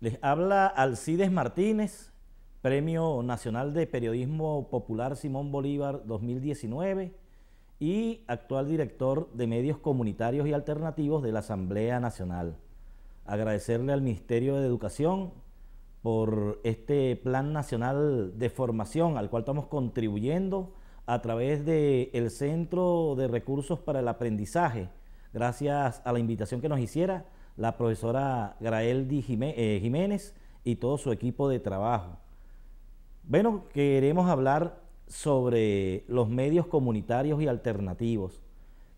Les habla Alcides Martínez, Premio Nacional de Periodismo Popular Simón Bolívar 2019 y actual director de Medios Comunitarios y Alternativos de la Asamblea Nacional. Agradecerle al Ministerio de Educación por este Plan Nacional de Formación al cual estamos contribuyendo a través del Centro de Recursos para el Aprendizaje, gracias a la invitación que nos hiciera la profesora Graeldi eh, Jiménez y todo su equipo de trabajo. Bueno, queremos hablar sobre los medios comunitarios y alternativos,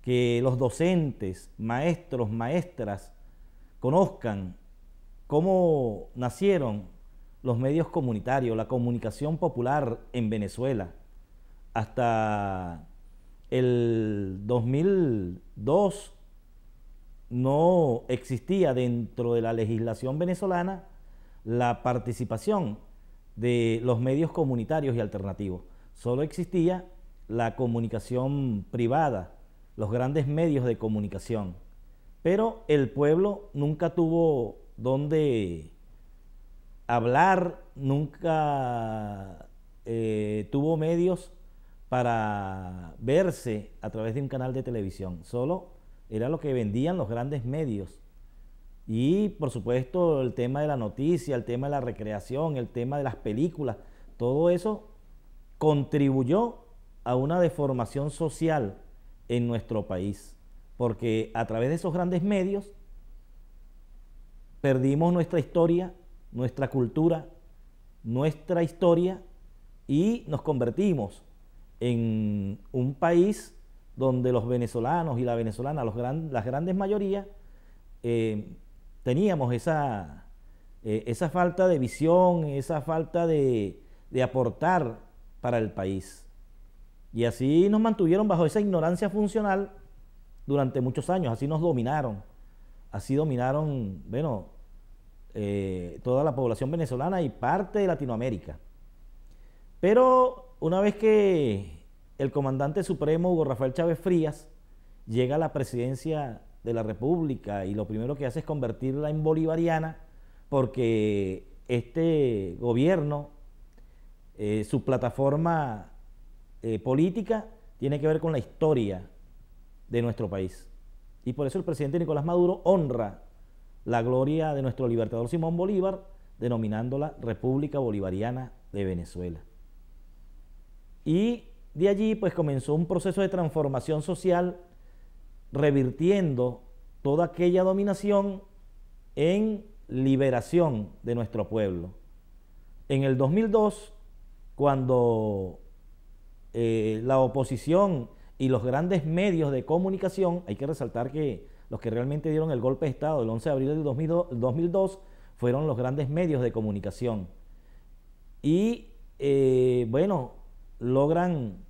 que los docentes, maestros, maestras, conozcan cómo nacieron los medios comunitarios, la comunicación popular en Venezuela, hasta el 2002 no existía dentro de la legislación venezolana la participación de los medios comunitarios y alternativos. Solo existía la comunicación privada, los grandes medios de comunicación. Pero el pueblo nunca tuvo donde hablar, nunca eh, tuvo medios para verse a través de un canal de televisión. Solo era lo que vendían los grandes medios. Y por supuesto el tema de la noticia, el tema de la recreación, el tema de las películas, todo eso contribuyó a una deformación social en nuestro país, porque a través de esos grandes medios perdimos nuestra historia, nuestra cultura, nuestra historia y nos convertimos en un país donde los venezolanos y la venezolana, las grandes mayorías, eh, teníamos esa, eh, esa falta de visión, esa falta de, aportar para el país. Y así nos mantuvieron bajo esa ignorancia funcional durante muchos años, así nos dominaron, así dominaron, bueno, eh, toda la población venezolana y parte de Latinoamérica. Pero una vez que el comandante supremo Hugo Rafael Chávez Frías llega a la presidencia de la República y lo primero que hace es convertirla en bolivariana porque este gobierno, eh, su plataforma eh, política tiene que ver con la historia de nuestro país. Y por eso el presidente Nicolás Maduro honra la gloria de nuestro libertador Simón Bolívar, denominándola República Bolivariana de Venezuela. Y de allí pues comenzó un proceso de transformación social revirtiendo toda aquella dominación en liberación de nuestro pueblo. En el 2002, cuando eh, la oposición y los grandes medios de comunicación, hay que resaltar que los que realmente dieron el golpe de Estado el 11 de abril de 2002, fueron los grandes medios de comunicación. Y eh, bueno, logran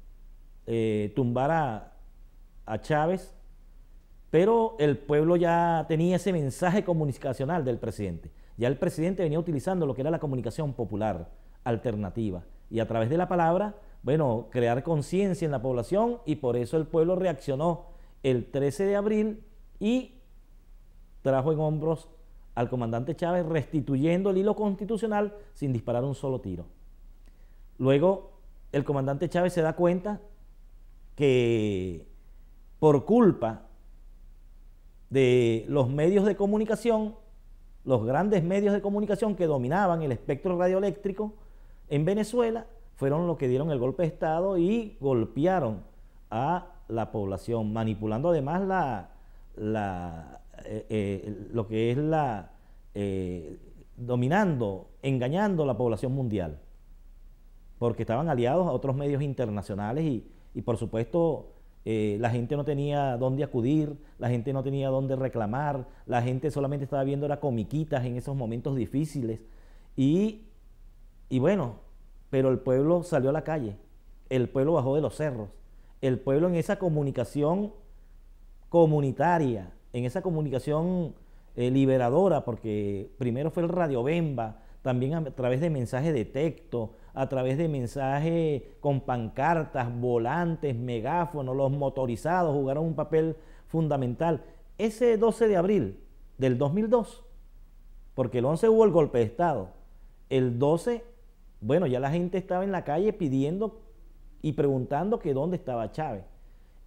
eh, tumbar a, a Chávez, pero el pueblo ya tenía ese mensaje comunicacional del presidente. Ya el presidente venía utilizando lo que era la comunicación popular alternativa y a través de la palabra, bueno, crear conciencia en la población y por eso el pueblo reaccionó el 13 de abril y trajo en hombros al comandante Chávez restituyendo el hilo constitucional sin disparar un solo tiro. Luego el comandante Chávez se da cuenta que por culpa de los medios de comunicación, los grandes medios de comunicación que dominaban el espectro radioeléctrico en Venezuela, fueron los que dieron el golpe de Estado y golpearon a la población, manipulando además la, eh, eh, lo que es la... Eh, dominando, engañando a la población mundial, porque estaban aliados a otros medios internacionales y y por supuesto, eh, la gente no tenía dónde acudir, la gente no tenía dónde reclamar, la gente solamente estaba viendo las comiquitas en esos momentos difíciles. Y, y bueno, pero el pueblo salió a la calle, el pueblo bajó de los cerros, el pueblo en esa comunicación comunitaria, en esa comunicación eh, liberadora, porque primero fue el Radio Bemba, también a través de mensajes de texto, a través de mensajes con pancartas, volantes, megáfonos, los motorizados jugaron un papel fundamental. Ese 12 de abril del 2002, porque el 11 hubo el golpe de Estado, el 12, bueno, ya la gente estaba en la calle pidiendo y preguntando que dónde estaba Chávez.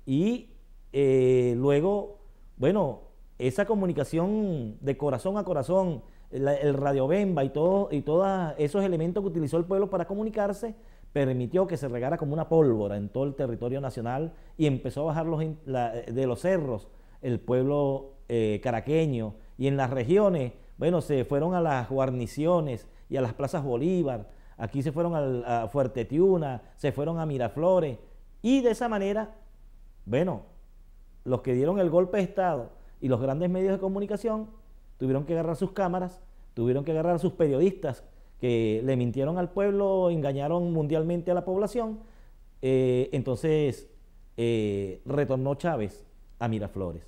Y eh, luego, bueno, esa comunicación de corazón a corazón, el, Radio radiobemba y todo, y todos esos elementos que utilizó el pueblo para comunicarse, permitió que se regara como una pólvora en todo el territorio nacional y empezó a bajar los, de los cerros el pueblo eh, caraqueño. Y en las regiones, bueno, se fueron a las guarniciones y a las plazas Bolívar, aquí se fueron al, a Fuerte Tiuna, se fueron a Miraflores. Y de esa manera, bueno, los que dieron el golpe de Estado y los grandes medios de comunicación Tuvieron que agarrar sus cámaras, tuvieron que agarrar sus periodistas que le mintieron al pueblo, engañaron mundialmente a la población. Eh, entonces eh, retornó Chávez a Miraflores.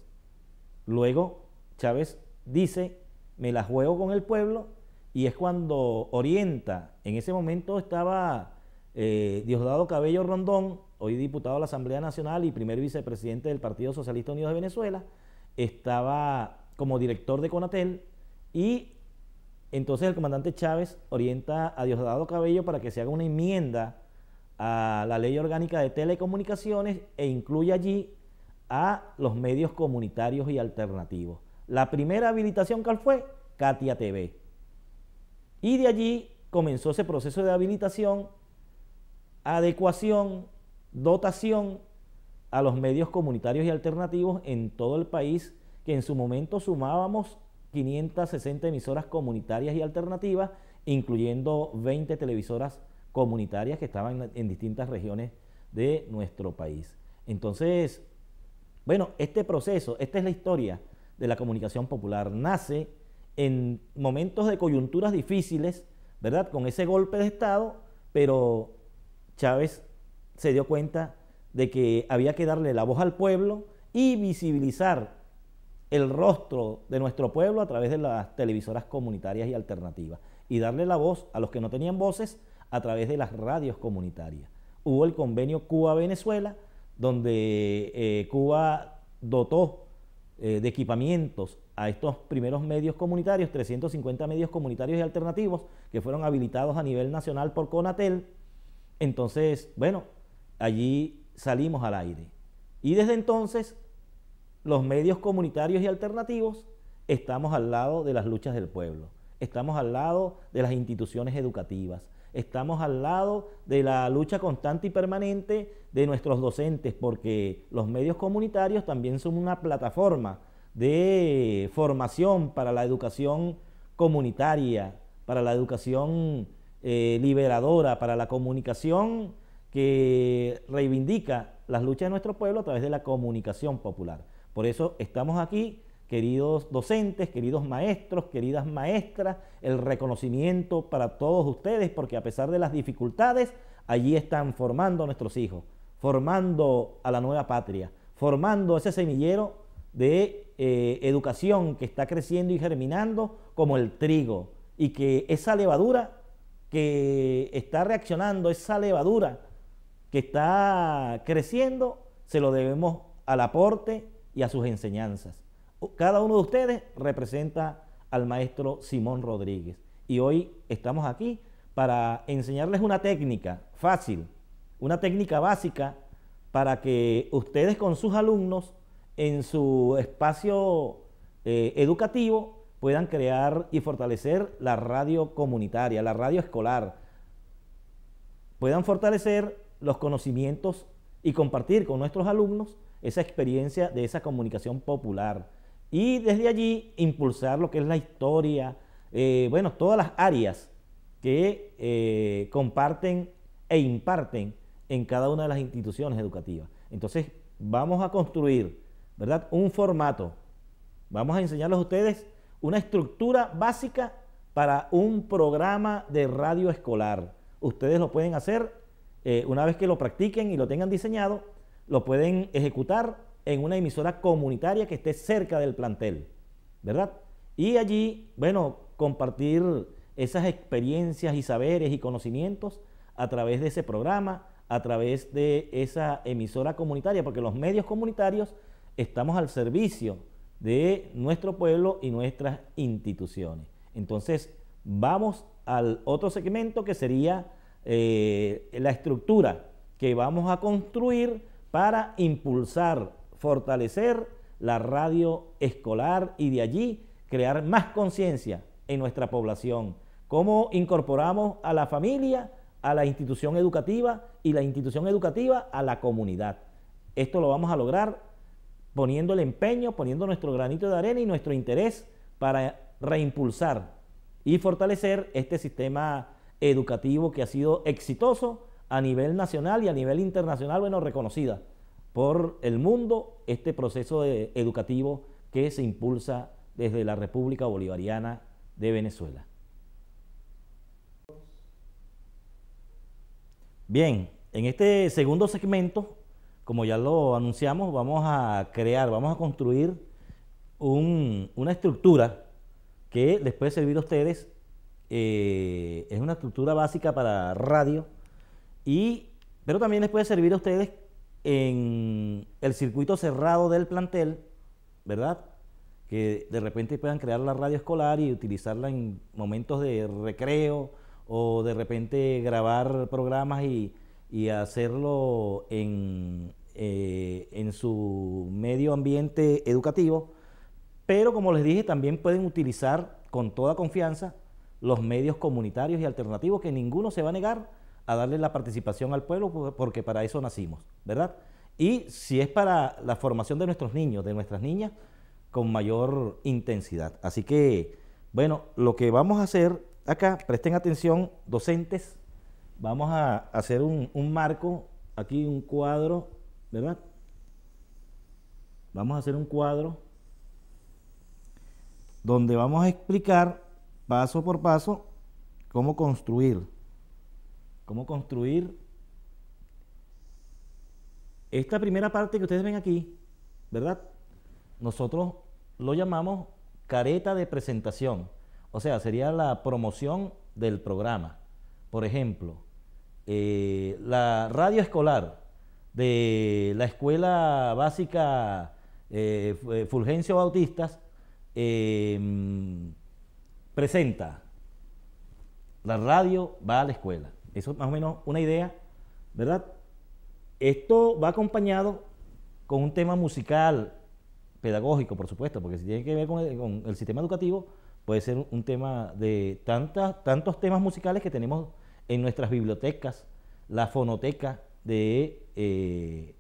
Luego Chávez dice, me la juego con el pueblo y es cuando orienta, en ese momento estaba eh, Diosdado Cabello Rondón, hoy diputado de la Asamblea Nacional y primer vicepresidente del Partido Socialista Unido de Venezuela, estaba como director de Conatel y entonces el comandante Chávez orienta a Diosdado Cabello para que se haga una enmienda a la ley orgánica de telecomunicaciones e incluya allí a los medios comunitarios y alternativos. La primera habilitación ¿cuál fue Katia TV. Y de allí comenzó ese proceso de habilitación, adecuación, dotación a los medios comunitarios y alternativos en todo el país que en su momento sumábamos 560 emisoras comunitarias y alternativas, incluyendo 20 televisoras comunitarias que estaban en, distintas regiones de nuestro país. Entonces, bueno, este proceso, esta es la historia de la comunicación popular. Nace en momentos de coyunturas difíciles, ¿verdad? Con ese golpe de Estado, pero Chávez se dio cuenta de que había que darle la voz al pueblo y visibilizar el rostro de nuestro pueblo a través de las televisoras comunitarias y alternativas y darle la voz a los que no tenían voces a través de las radios comunitarias. Hubo el convenio Cuba-Venezuela, donde eh, Cuba dotó eh, de equipamientos a estos primeros medios comunitarios, 350 medios comunitarios y alternativos que fueron habilitados a nivel nacional por Conatel. Entonces, bueno, allí salimos al aire. Y desde entonces los medios comunitarios y alternativos, estamos al lado de las luchas del pueblo, estamos al lado de las instituciones educativas, estamos al lado de la lucha constante y permanente de nuestros docentes, porque los medios comunitarios también son una plataforma de formación para la educación comunitaria, para la educación eh, liberadora, para la comunicación que reivindica las luchas de nuestro pueblo a través de la comunicación popular. Por eso estamos aquí, queridos docentes, queridos maestros, queridas maestras, el reconocimiento para todos ustedes, porque a pesar de las dificultades, allí están formando a nuestros hijos, formando a la nueva patria, formando ese semillero de eh, educación que está creciendo y germinando como el trigo y que esa levadura que está reaccionando, esa levadura que está creciendo, se lo debemos al aporte y a sus enseñanzas. Cada uno de ustedes representa al maestro Simón Rodríguez. Y hoy estamos aquí para enseñarles una técnica fácil, una técnica básica para que ustedes con sus alumnos en su espacio eh, educativo puedan crear y fortalecer la radio comunitaria, la radio escolar, puedan fortalecer los conocimientos y compartir con nuestros alumnos esa experiencia de esa comunicación popular y desde allí impulsar lo que es la historia, eh, bueno, todas las áreas que eh, comparten e imparten en cada una de las instituciones educativas. Entonces, vamos a construir, ¿verdad? Un formato. Vamos a enseñarles a ustedes una estructura básica para un programa de radio escolar. Ustedes lo pueden hacer eh, una vez que lo practiquen y lo tengan diseñado lo pueden ejecutar en una emisora comunitaria que esté cerca del plantel, ¿verdad? Y allí, bueno, compartir esas experiencias y saberes y conocimientos a través de ese programa, a través de esa emisora comunitaria, porque los medios comunitarios estamos al servicio de nuestro pueblo y nuestras instituciones. Entonces, vamos al otro segmento que sería eh, la estructura que vamos a construir para impulsar, fortalecer la radio escolar y de allí crear más conciencia en nuestra población. Cómo incorporamos a la familia, a la institución educativa y la institución educativa a la comunidad. Esto lo vamos a lograr poniendo el empeño, poniendo nuestro granito de arena y nuestro interés para reimpulsar y fortalecer este sistema educativo que ha sido exitoso a nivel nacional y a nivel internacional, bueno, reconocida por el mundo este proceso educativo que se impulsa desde la República Bolivariana de Venezuela. Bien, en este segundo segmento, como ya lo anunciamos, vamos a crear, vamos a construir una estructura que les puede servir a ustedes. Eh, es una estructura básica para radio, y, pero también les puede servir a ustedes en el circuito cerrado del plantel, ¿verdad? Que de repente puedan crear la radio escolar y utilizarla en momentos de recreo o de repente grabar programas y, hacerlo eh, en su medio ambiente educativo. Pero como les dije, también pueden utilizar con toda confianza los medios comunitarios y alternativos que ninguno se va a negar a darle la participación al pueblo porque para eso nacimos, ¿verdad? Y si es para la formación de nuestros niños, de nuestras niñas, con mayor intensidad. Así que, bueno, lo que vamos a hacer acá, presten atención, docentes, vamos a hacer un, marco, aquí un cuadro, ¿verdad? Vamos a hacer un cuadro donde vamos a explicar paso por paso cómo construir cómo construir esta primera parte que ustedes ven aquí, ¿verdad? Nosotros lo llamamos careta de presentación, o sea, sería la promoción del programa. Por ejemplo, eh, la radio escolar de la escuela básica eh, eh, Fulgencio Bautistas em, presenta, la radio va a la escuela. Eso es más o menos una idea, ¿verdad? Esto va acompañado con un tema musical, pedagógico, por supuesto, porque si tiene que ver con el, sistema educativo, puede ser un tema de tantos temas musicales que tenemos en nuestras bibliotecas, la fonoteca de eh,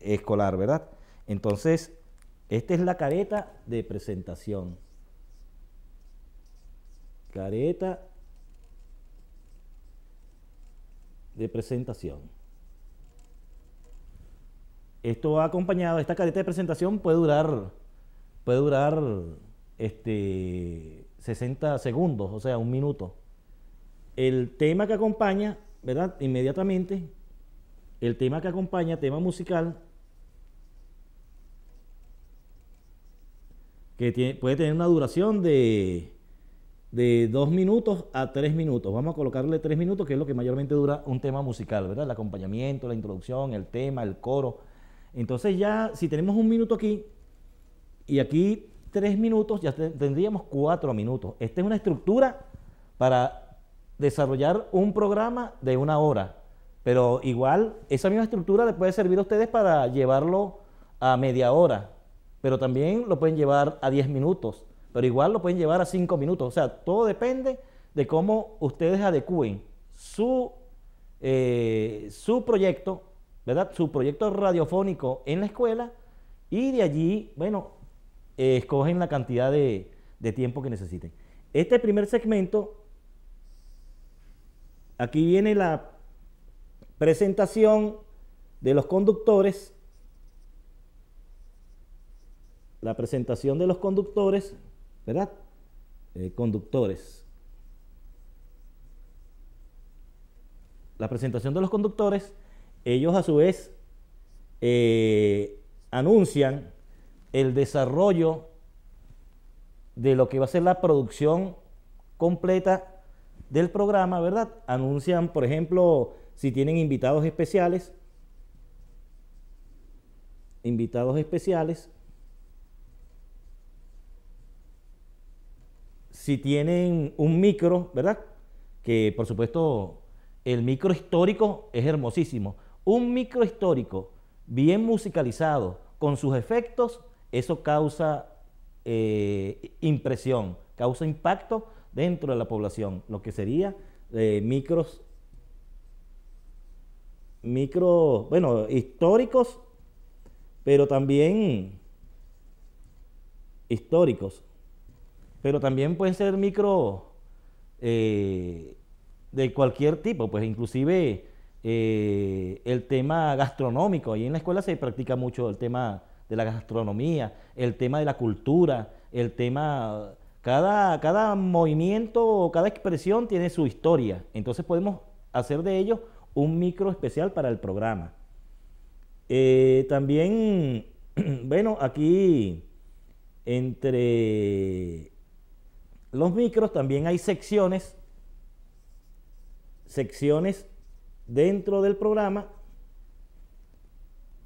escolar, ¿verdad? Entonces, esta es la careta de presentación. Careta de presentación. Esto va acompañado, esta careta de presentación puede durar, puede durar este, 60 segundos, o sea, un minuto. El tema que acompaña, ¿verdad? Inmediatamente, el tema que acompaña, tema musical, que puede tener una duración de de dos minutos a tres minutos. Vamos a colocarle tres minutos, que es lo que mayormente dura un tema musical, ¿verdad? El acompañamiento, la introducción, el tema, el coro. Entonces ya, si tenemos un minuto aquí y aquí tres minutos, ya tendríamos cuatro minutos. Esta es una estructura para desarrollar un programa de una hora, pero igual esa misma estructura le puede servir a ustedes para llevarlo a media hora, pero también lo pueden llevar a diez minutos, pero igual lo pueden llevar a cinco minutos. O sea, todo depende de cómo ustedes adecúen su, eh, su proyecto, ¿verdad? Su proyecto radiofónico en la escuela y de allí, bueno, eh, escogen la cantidad de, de tiempo que necesiten. Este primer segmento, aquí viene la presentación de los conductores la presentación de los conductores ¿verdad? Eh, conductores. La presentación de los conductores, ellos a su vez eh, anuncian el desarrollo de lo que va a ser la producción completa del programa, ¿verdad? Anuncian, por ejemplo, si tienen invitados especiales, invitados especiales, si tienen un micro, ¿verdad? Que por supuesto el micro histórico es hermosísimo. Un micro histórico bien musicalizado con sus efectos, eso causa eh, impresión, causa impacto dentro de la población, lo que sería eh, micros, micro, bueno, históricos, pero también históricos pero también pueden ser micro eh, de cualquier tipo, pues inclusive eh, el tema gastronómico, ahí en la escuela se practica mucho el tema de la gastronomía, el tema de la cultura, el tema, cada, cada movimiento o cada expresión tiene su historia, entonces podemos hacer de ellos un micro especial para el programa. Eh, también, bueno, aquí entre los micros también hay secciones, secciones dentro del programa,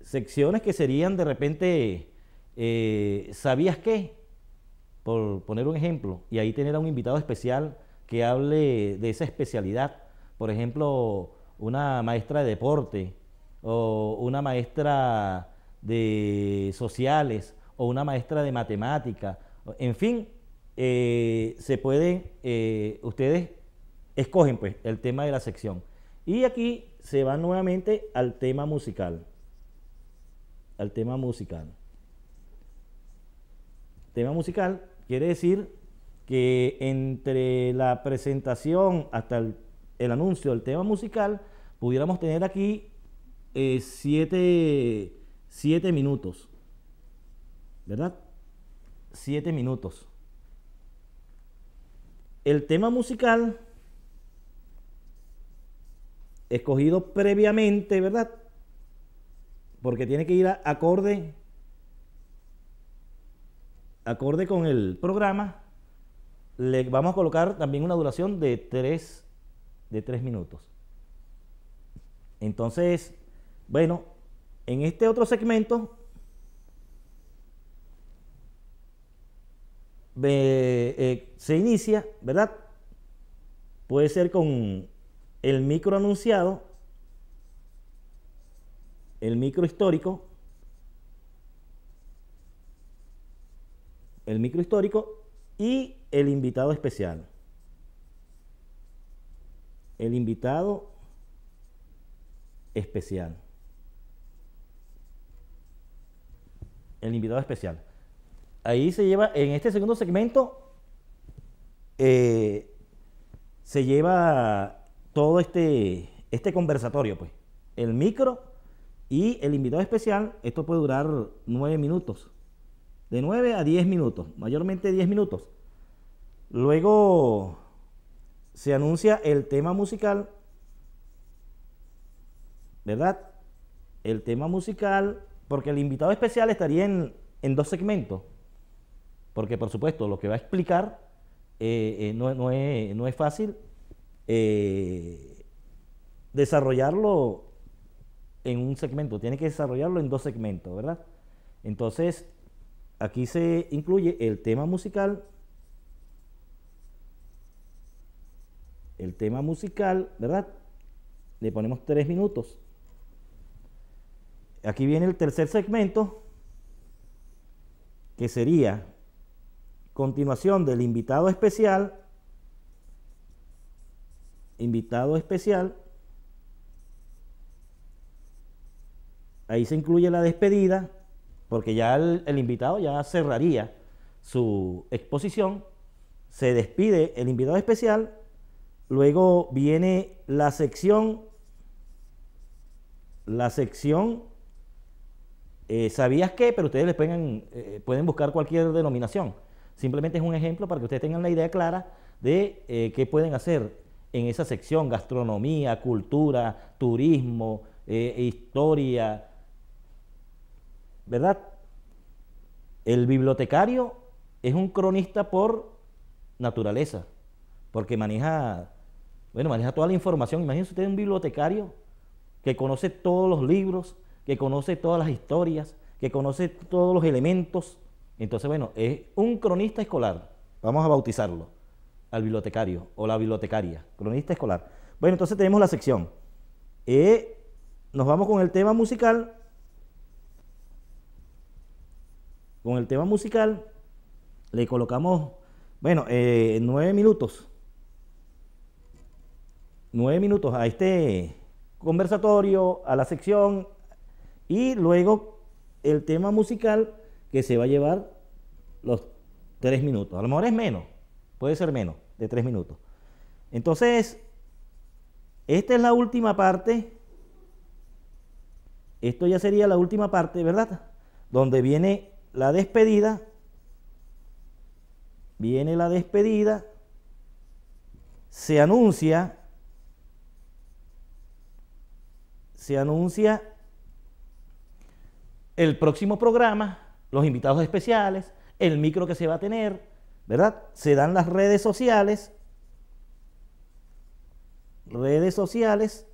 secciones que serían de repente, eh, ¿sabías qué? Por poner un ejemplo, y ahí tener a un invitado especial que hable de esa especialidad, por ejemplo, una maestra de deporte o una maestra de sociales o una maestra de matemática, en fin, eh, se pueden, eh, ustedes escogen pues el tema de la sección. Y aquí se va nuevamente al tema musical. Al tema musical. Tema musical quiere decir que entre la presentación hasta el, anuncio del tema musical, pudiéramos tener aquí eh, siete minutos. ¿Verdad? Siete minutos el tema musical escogido previamente, ¿verdad? Porque tiene que ir a acorde acorde con el programa, le vamos a colocar también una duración de 3 de tres minutos. Entonces, bueno, en este otro segmento Eh, se inicia, ¿verdad? Puede ser con el micro anunciado, el micro histórico, el micro histórico y el invitado especial. El invitado especial. El invitado especial ahí se lleva, en este segundo segmento, eh, se lleva todo este, este conversatorio, pues. El micro y el invitado especial, esto puede durar nueve minutos. De nueve a diez minutos, mayormente diez minutos. Luego se anuncia el tema musical, ¿verdad? El tema musical, porque el invitado especial estaría en dos segmentos porque por supuesto lo que va a explicar eh, eh, no, es, fácil eh, desarrollarlo en un segmento, tiene que desarrollarlo en dos segmentos, ¿verdad? Entonces, aquí se incluye el tema musical, el tema musical, ¿verdad? Le ponemos tres minutos. Aquí viene el tercer segmento, que sería continuación del invitado especial, invitado especial, ahí se incluye la despedida, porque ya el, invitado ya cerraría su exposición, se despide el invitado especial, luego viene la sección, la sección eh, ¿sabías qué? Pero ustedes les eh, pueden buscar cualquier denominación. Simplemente es un ejemplo para que ustedes tengan la idea clara de eh, qué pueden hacer en esa sección, gastronomía, cultura, turismo, eh, historia, ¿verdad? El bibliotecario es un cronista por naturaleza, porque maneja, bueno, maneja toda la información. Imagínense usted un bibliotecario que conoce todos los libros, que conoce todas las historias, que conoce todos los elementos entonces, bueno, es un cronista escolar, vamos a bautizarlo, al bibliotecario o la bibliotecaria, cronista escolar. Bueno, entonces tenemos la sección. Eh, nos vamos con el tema musical. Con el tema musical le colocamos, bueno, eh, nueve minutos. Nueve minutos a este conversatorio, a la sección y luego el tema musical que se va a llevar los tres minutos. A lo mejor es menos, puede ser menos de tres minutos. Entonces, esta es la última parte. Esto ya sería la última parte, ¿verdad? Donde viene la despedida. Viene la despedida. Se anuncia. Se anuncia el próximo programa los invitados especiales, el micro que se va a tener, ¿verdad? Se dan las redes sociales, redes sociales,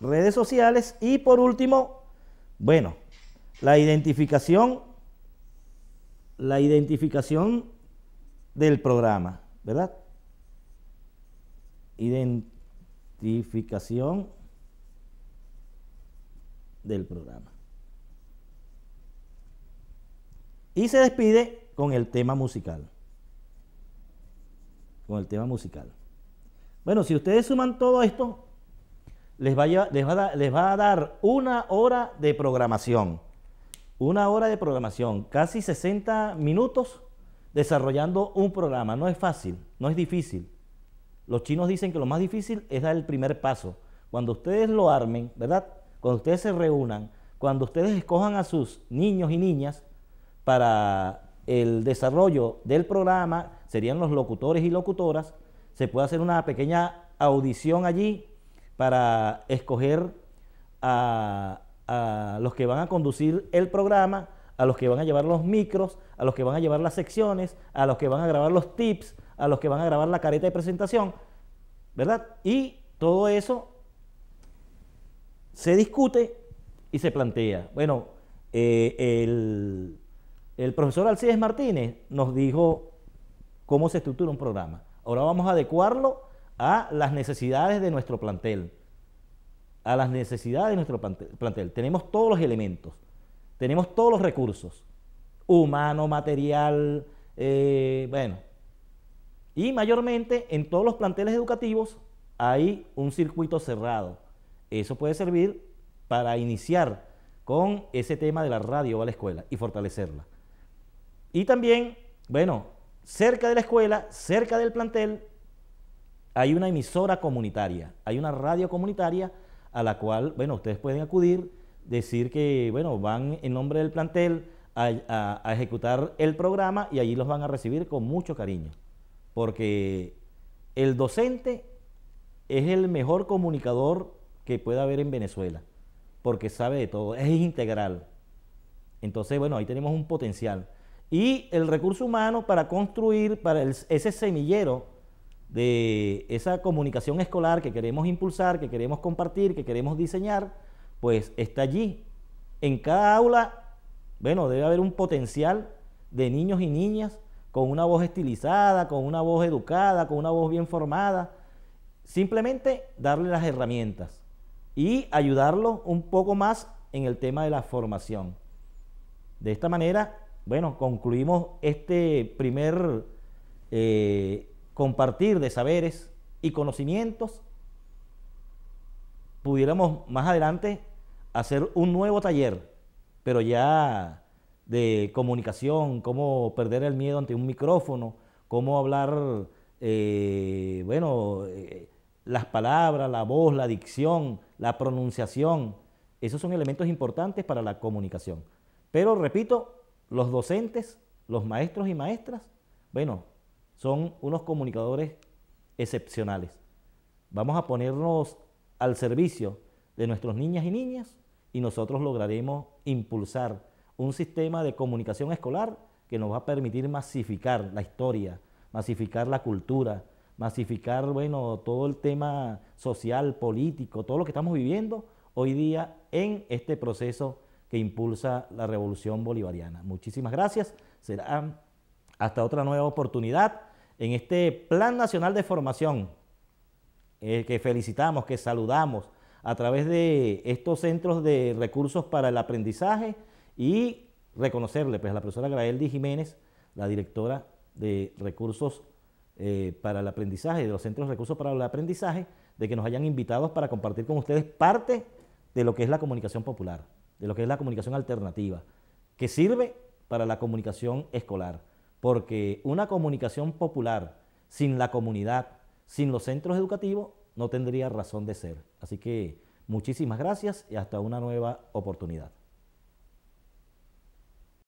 redes sociales y por último, bueno, la identificación, la identificación del programa, ¿verdad? Identificación del programa. Y se despide con el tema musical. Con el tema musical. Bueno, si ustedes suman todo esto, les va a, les va a dar una hora de programación. Una hora de programación, casi 60 minutos desarrollando un programa. No es fácil, no es difícil. Los chinos dicen que lo más difícil es dar el primer paso. Cuando ustedes lo armen, ¿verdad? Cuando ustedes se reúnan, cuando ustedes escojan a sus niños y niñas, para el desarrollo del programa, serían los locutores y locutoras, se puede hacer una pequeña audición allí para escoger a, los que van a conducir el programa, a los que van a llevar los micros, a los que van a llevar las secciones, a los que van a grabar los tips, a los que van a grabar la careta de presentación, ¿verdad? Y todo eso se discute y se plantea. Bueno, eh, el el profesor Alcides Martínez nos dijo cómo se estructura un programa. Ahora vamos a adecuarlo a las necesidades de nuestro plantel. A las necesidades de nuestro plantel. Tenemos todos los elementos, tenemos todos los recursos, humano, material, eh, bueno. Y mayormente en todos los planteles educativos hay un circuito cerrado. Eso puede servir para iniciar con ese tema de la radio a la escuela y fortalecerla. Y también, bueno, cerca de la escuela, cerca del plantel, hay una emisora comunitaria, hay una radio comunitaria a la cual, bueno, ustedes pueden acudir, decir que, bueno, van en nombre del plantel a, ejecutar el programa y allí los van a recibir con mucho cariño, porque el docente es el mejor comunicador que pueda haber en Venezuela, porque sabe de todo, es integral. Entonces, bueno, ahí tenemos un potencial y el recurso humano para construir para ese semillero de esa comunicación escolar que queremos impulsar, que queremos compartir, que queremos diseñar, pues está allí. En cada aula, bueno, debe haber un potencial de niños y niñas con una voz estilizada, con una voz educada, con una voz bien formada. Simplemente darle las herramientas y ayudarlo un poco más en el tema de la formación. De esta manera bueno, concluimos este primer eh, compartir de saberes y conocimientos. Pudiéramos más adelante hacer un nuevo taller, pero ya de comunicación, cómo perder el miedo ante un micrófono, cómo hablar, eh, bueno, eh, las palabras, la voz, la dicción, la pronunciación. Esos son elementos importantes para la comunicación. Pero repito, los docentes, los maestros y maestras, bueno, son unos comunicadores excepcionales. Vamos a ponernos al servicio de nuestros niñas y niñas y nosotros lograremos impulsar un sistema de comunicación escolar que nos va a permitir masificar la historia, masificar la cultura, masificar, bueno, todo el tema social, político, todo lo que estamos viviendo hoy día en este proceso que impulsa la revolución bolivariana. Muchísimas gracias. Será hasta otra nueva oportunidad en este Plan Nacional de Formación eh, que felicitamos, que saludamos a través de estos centros de recursos para el aprendizaje y reconocerle pues, a la profesora Graeldi Jiménez, la directora de recursos eh, para el aprendizaje, de los centros de recursos para el aprendizaje, de que nos hayan invitado para compartir con ustedes parte de lo que es la comunicación popular de lo que es la comunicación alternativa, que sirve para la comunicación escolar, porque una comunicación popular sin la comunidad, sin los centros educativos, no tendría razón de ser. Así que muchísimas gracias y hasta una nueva oportunidad.